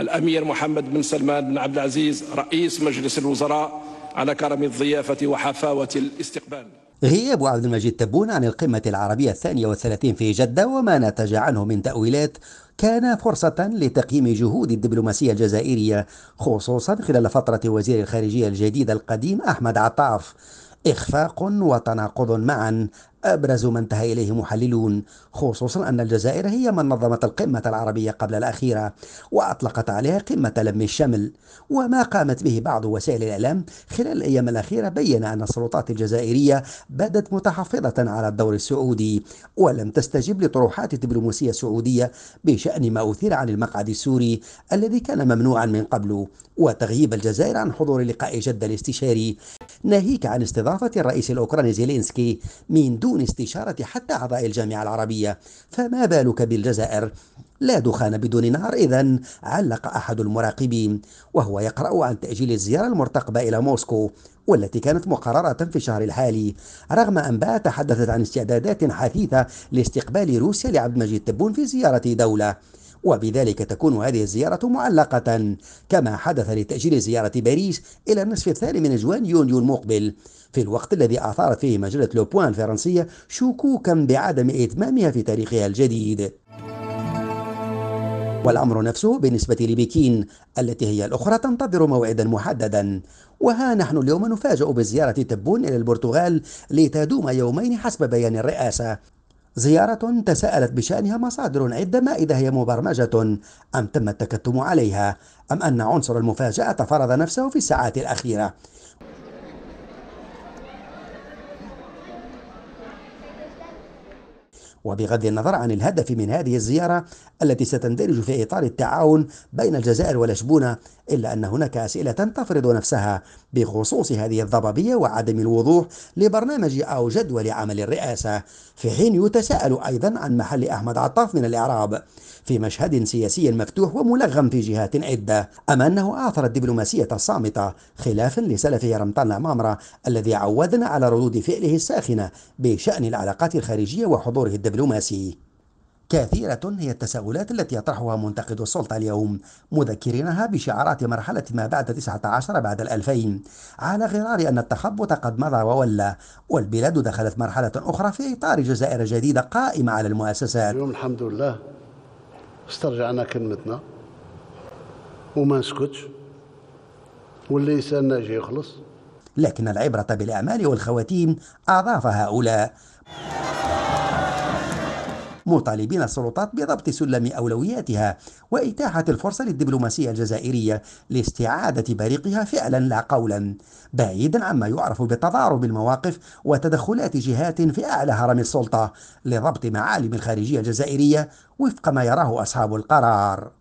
الأمير محمد بن سلمان بن عبد العزيز رئيس مجلس الوزراء على كرم الضيافة وحفاوة الاستقبال غياب عبد المجيد تبون عن القمة العربية الثانية والثلاثين في جدة وما نتج عنه من تأويلات كان فرصة لتقييم جهود الدبلوماسية الجزائرية خصوصا خلال فترة وزير الخارجية الجديد القديم أحمد عطاف إخفاق وتناقض معا أبرز ما انتهى إليه محللون خصوصا أن الجزائر هي من نظمت القمة العربية قبل الأخيرة وأطلقت عليها قمة لم الشمل وما قامت به بعض وسائل الإعلام خلال الأيام الأخيرة بين أن السلطات الجزائرية بدت متحفظة على الدور السعودي ولم تستجب لطروحات الدبلوماسية السعودية بشأن ما أثير عن المقعد السوري الذي كان ممنوعا من قبل وتغييب الجزائر عن حضور لقاء جدة الاستشاري ناهيك عن استضافة الرئيس الأوكراني زيلينسكي من دون استشارة حتى أعضاء الجامعة العربية فما بالك بالجزائر لا دخان بدون نار إذا علق أحد المراقبين وهو يقرأ عن تأجيل الزيارة المرتقبة إلى موسكو والتي كانت مقررة في الشهر الحالي رغم أنباء تحدثت عن استعدادات حثيثة لاستقبال روسيا لعبد المجيد تبون في زيارة دولة وبذلك تكون هذه الزيارة معلقة كما حدث لتأجيل زيارة باريس إلى النصف الثاني من جوان يونيو المقبل في الوقت الذي أثارت فيه مجلة لوبوان الفرنسية شكوكا بعدم إتمامها في تاريخها الجديد والأمر نفسه بالنسبة لبكين التي هي الأخرى تنتظر موعدا محددا وها نحن اليوم نفاجأ بزيارة تبون إلى البرتغال لتدوم يومين حسب بيان الرئاسة زيارة تساءلت بشأنها مصادر عدة ما إذا هي مبرمجة أم تم التكتم عليها أم أن عنصر المفاجأة فرض نفسه في الساعات الأخيرة وبغض النظر عن الهدف من هذه الزيارة التي ستندرج في إطار التعاون بين الجزائر ولشبونة إلا أن هناك أسئلة تفرض نفسها بخصوص هذه الضبابية وعدم الوضوح لبرنامج أو جدول عمل الرئاسة في حين يتساءل أيضا عن محل أحمد عطاف من الإعراب في مشهد سياسي مفتوح وملغم في جهات عدة أم أنه آثر الدبلوماسية الصامتة خلافا لسلفه رمطان عمامرة الذي عودنا على ردود فعله الساخنة بشأن العلاقات الخارجية وحضوره الدبلوماسية الدبلوماسي كثيرة هي التساؤلات التي يطرحها منتقد السلطة اليوم مذكرينها بشعارات مرحلة ما بعد 19 بعد الألفين على غرار أن التخبط قد مضى وولى والبلاد دخلت مرحلة أخرى في إطار جزائر جديدة قائمة على المؤسسات اليوم الحمد لله استرجعنا كلمتنا وما نسكتش واللي يسألنا يجي يخلص لكن العبرة بالأعمال والخواتيم أضاف هؤلاء مطالبين السلطات بضبط سلم أولوياتها وإتاحة الفرصة للدبلوماسية الجزائرية لاستعادة بريقها فعلا لا قولا بعيدا عما يعرف بتضارب المواقف وتدخلات جهات في أعلى هرم السلطة لضبط معالم الخارجية الجزائرية وفق ما يراه أصحاب القرار